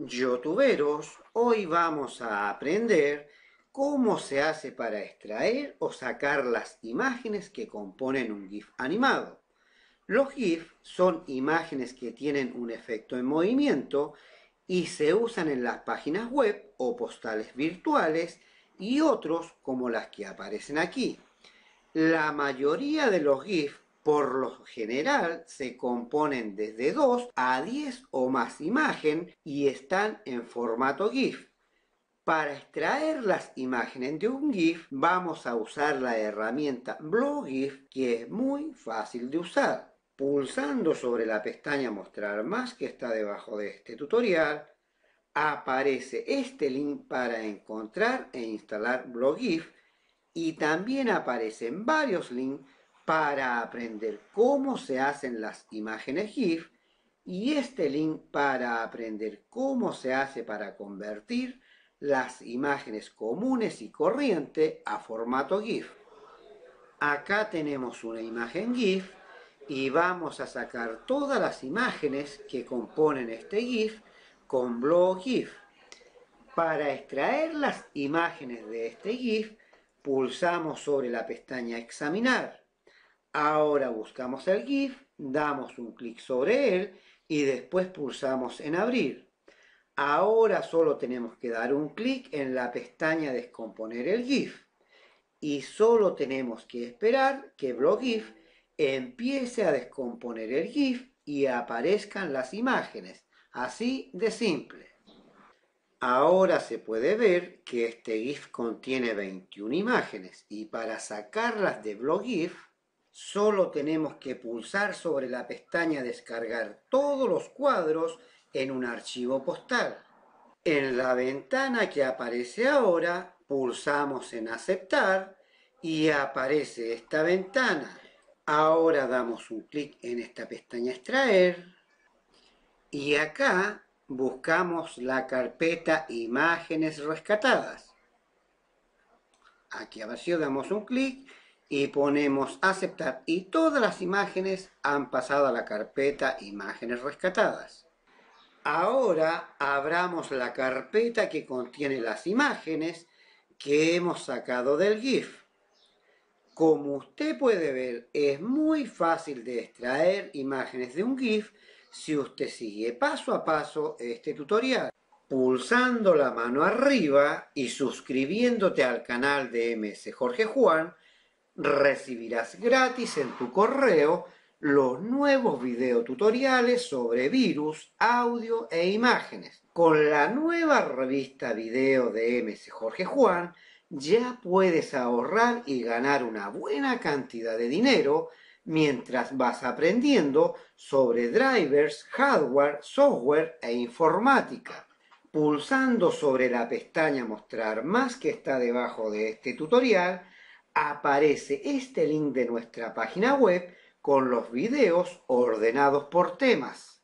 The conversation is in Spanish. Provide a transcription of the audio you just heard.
¡Youtuberos! hoy vamos a aprender cómo se hace para extraer o sacar las imágenes que componen un GIF animado. Los GIF son imágenes que tienen un efecto en movimiento y se usan en las páginas web o postales virtuales y otros como las que aparecen aquí. La mayoría de los GIF por lo general se componen desde 2 a 10 o más imágenes y están en formato GIF. Para extraer las imágenes de un GIF vamos a usar la herramienta BloGIF, que es muy fácil de usar. Pulsando sobre la pestaña mostrar más que está debajo de este tutorial aparece este link para encontrar e instalar BloGIF y también aparecen varios links para aprender cómo se hacen las imágenes GIF y este link para aprender cómo se hace para convertir las imágenes comunes y corriente a formato GIF. Acá tenemos una imagen GIF y vamos a sacar todas las imágenes que componen este GIF con Blog GIF. Para extraer las imágenes de este GIF, pulsamos sobre la pestaña Examinar Ahora buscamos el GIF, damos un clic sobre él y después pulsamos en abrir. Ahora solo tenemos que dar un clic en la pestaña Descomponer el GIF y solo tenemos que esperar que BlogGIF empiece a descomponer el GIF y aparezcan las imágenes, así de simple. Ahora se puede ver que este GIF contiene 21 imágenes y para sacarlas de BlogGIF Solo tenemos que pulsar sobre la pestaña Descargar todos los cuadros en un archivo postal. En la ventana que aparece ahora, pulsamos en Aceptar y aparece esta ventana. Ahora damos un clic en esta pestaña Extraer y acá buscamos la carpeta Imágenes rescatadas. Aquí vacío damos un clic y ponemos aceptar y todas las imágenes han pasado a la carpeta imágenes rescatadas. Ahora abramos la carpeta que contiene las imágenes que hemos sacado del GIF. Como usted puede ver, es muy fácil de extraer imágenes de un GIF si usted sigue paso a paso este tutorial. Pulsando la mano arriba y suscribiéndote al canal de MS Jorge Juan, recibirás gratis en tu correo los nuevos videotutoriales sobre virus, audio e imágenes. Con la nueva revista video de MS Jorge Juan ya puedes ahorrar y ganar una buena cantidad de dinero mientras vas aprendiendo sobre drivers, hardware, software e informática. Pulsando sobre la pestaña Mostrar más que está debajo de este tutorial, aparece este link de nuestra página web con los videos ordenados por temas.